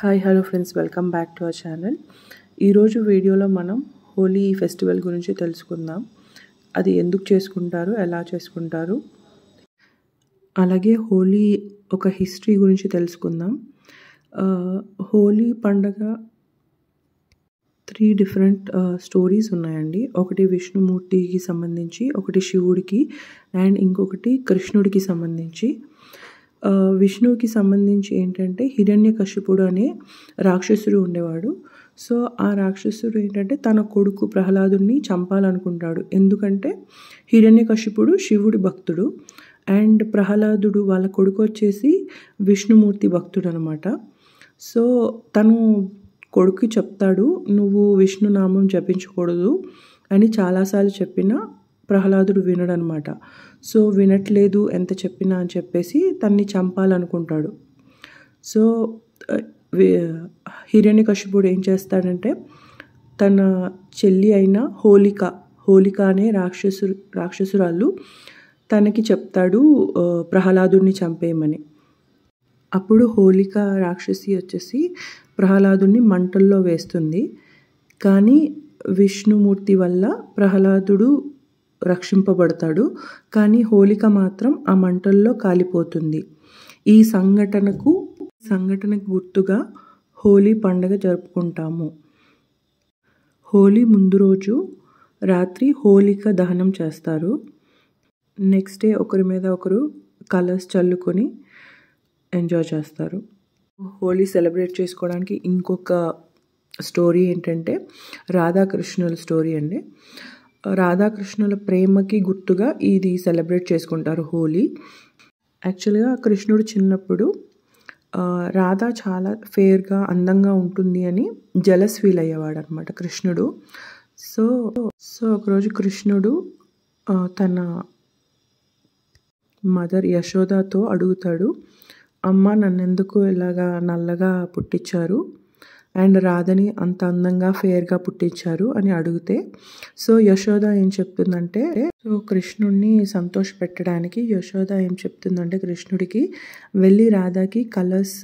hi hello friends welcome back to our channel ఈరోజు వీడియోలో మనం హోలీ ఫెస్టివల్ గురించి తెలుసుకుందాం అది ఎందుకు చేసుకుంటారు ఎలా చేసుకుంటారు అలాగే హోలీ ఒక హిస్టరీ గురించి తెలుసుకుందాం హోలీ పండగ త్రీ డిఫరెంట్ స్టోరీస్ ఉన్నాయండి ఒకటి విష్ణుమూర్తికి సంబంధించి ఒకటి శివుడికి అండ్ ఇంకొకటి కృష్ణుడికి సంబంధించి విష్ణువుకి సంబంధించి ఏంటంటే హిరణ్య కశిపుడు అనే రాక్షసుడు ఉండేవాడు సో ఆ రాక్షసుడు ఏంటంటే తన కొడుకు ప్రహ్లాదుని చంపాలనుకుంటాడు ఎందుకంటే హిరణ్య కశిపుడు శివుడి భక్తుడు అండ్ ప్రహ్లాదుడు వాళ్ళ కొడుకు వచ్చేసి విష్ణుమూర్తి భక్తుడు అనమాట సో తను కొడుకు చెప్తాడు నువ్వు విష్ణునామం జపించకూడదు అని చాలాసార్లు చెప్పినా ప్రహ్లాదుడు వినడనమాట సో వినట్లేదు ఎంత చెప్పినా అని చెప్పేసి తన్ని చంపాలనుకుంటాడు సో హిరణ్యకశిపుడు ఏం చేస్తాడంటే తన చెల్లి అయిన హోలిక హోలిక అనే రాక్షసు రాక్షసురాళ్ళు తనకి చెప్తాడు ప్రహ్లాదుడిని చంపేయమని అప్పుడు హోలిక రాక్షసి వచ్చేసి ప్రహ్లాదుడిని మంటల్లో వేస్తుంది కానీ విష్ణుమూర్తి వల్ల ప్రహ్లాదుడు రక్షింపబడతాడు కానీ హోలిక మాత్రం ఆ మంటల్లో కాలిపోతుంది ఈ సంఘటనకు సంఘటనకు గుర్తుగా హోలీ పండగ జరుపుకుంటాము హోలీ ముందు రోజు రాత్రి హోలిక దహనం చేస్తారు నెక్స్ట్ డే ఒకరి మీద ఒకరు కలర్స్ చల్లుకొని ఎంజాయ్ చేస్తారు హోలీ సెలబ్రేట్ చేసుకోవడానికి ఇంకొక స్టోరీ ఏంటంటే రాధాకృష్ణుల స్టోరీ అండి రాధాకృష్ణుల ప్రేమకి గుర్తుగా ఇది సెలబ్రేట్ చేసుకుంటారు హోలీ యాక్చువల్గా కృష్ణుడు చిన్నప్పుడు రాధ చాలా ఫేర్గా అందంగా ఉంటుంది అని జలస్ ఫీల్ అయ్యేవాడు అనమాట కృష్ణుడు సో సో ఒకరోజు కృష్ణుడు తన మదర్ యశోదతో అడుగుతాడు అమ్మ నన్నెందుకు ఇలాగా నల్లగా పుట్టించారు అండ్ రాధని అంత అందంగా ఫేర్గా పుట్టించారు అని అడిగితే సో యశోద ఏం చెప్తుందంటే సో కృష్ణుడిని సంతోష పెట్టడానికి యశోద ఏం చెప్తుందంటే కృష్ణుడికి వెళ్ళి రాధాకి కలర్స్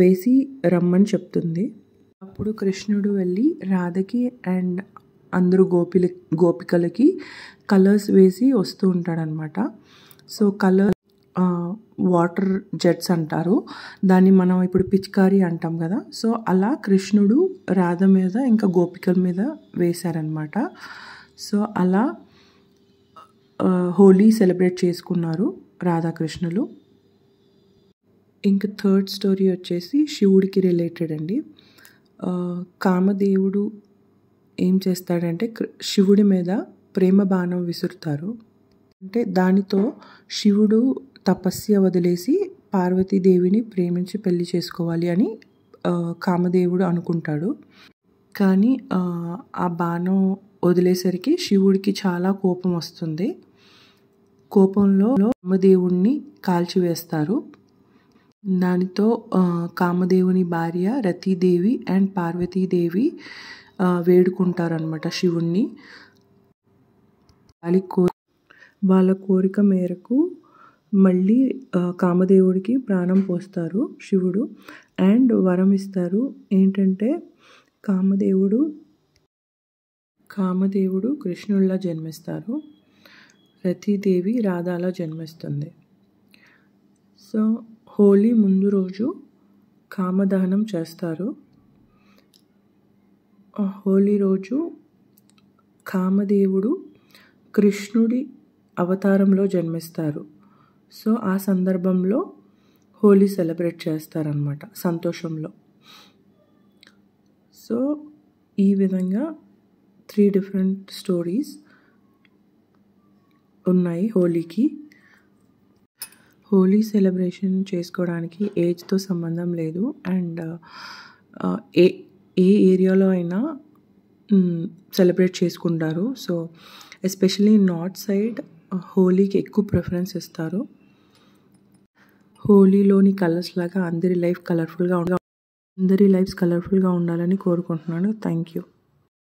వేసి రమ్మని చెప్తుంది అప్పుడు కృష్ణుడు వెళ్ళి రాధకి అండ్ అందరూ గోపిల గోపికలకి కలర్స్ వేసి వస్తూ ఉంటాడనమాట సో కలర్ వాటర్ జెట్స్ అంటారు దాన్ని మనం ఇప్పుడు పిచికారి అంటాం కదా సో అలా కృష్ణుడు రాధ మీద ఇంకా గోపికల మీద వేశారనమాట సో అలా హోలీ సెలబ్రేట్ చేసుకున్నారు రాధాకృష్ణులు ఇంకా థర్డ్ స్టోరీ వచ్చేసి శివుడికి రిలేటెడ్ అండి కామదేవుడు ఏం చేస్తాడంటే శివుడి మీద ప్రేమ బాణం విసురుతారు అంటే దానితో శివుడు తపస్య వదిలేసి పార్వతీదేవిని ప్రేమించి పెళ్లి చేసుకోవాలి అని కామదేవుడు అనుకుంటాడు కానీ ఆ బాణం వదిలేసరికి శివుడికి చాలా కోపం వస్తుంది కోపంలో కామదేవుణ్ణి కాల్చివేస్తారు దానితో కామదేవుని భార్య రతీదేవి అండ్ పార్వతీదేవి వేడుకుంటారనమాట శివుణ్ణి వాళ్ళ కోరిక మేరకు మళ్ళీ కామదేవుడికి ప్రాణం పోస్తారు శివుడు అండ్ వరం ఇస్తారు ఏంటంటే కామదేవుడు కామదేవుడు కృష్ణుల్లా జన్మిస్తారు రతీదేవి రాధాలా జన్మిస్తుంది సో హోలీ ముందు రోజు కామదానం చేస్తారు హోలీ రోజు కామదేవుడు కృష్ణుడి అవతారంలో జన్మిస్తారు సో ఆ సందర్భంలో హోలీ సెలబ్రేట్ చేస్తారనమాట సంతోషంలో సో ఈ విధంగా త్రీ డిఫరెంట్ స్టోరీస్ ఉన్నాయి హోలీకి హోలీ సెలబ్రేషన్ చేసుకోవడానికి ఏజ్తో సంబంధం లేదు అండ్ ఏ ఏ ఏరియాలో అయినా సెలబ్రేట్ చేసుకుంటారు సో ఎస్పెషలీ నార్త్ సైడ్ హోలీకి ఎక్కువ ప్రిఫరెన్స్ ఇస్తారు హోలీలోని కలర్స్ లాగా అందరి లైఫ్ కలర్ఫుల్గా అందరి లైఫ్స్ కలర్ఫుల్గా ఉండాలని కోరుకుంటున్నాను థ్యాంక్ యూ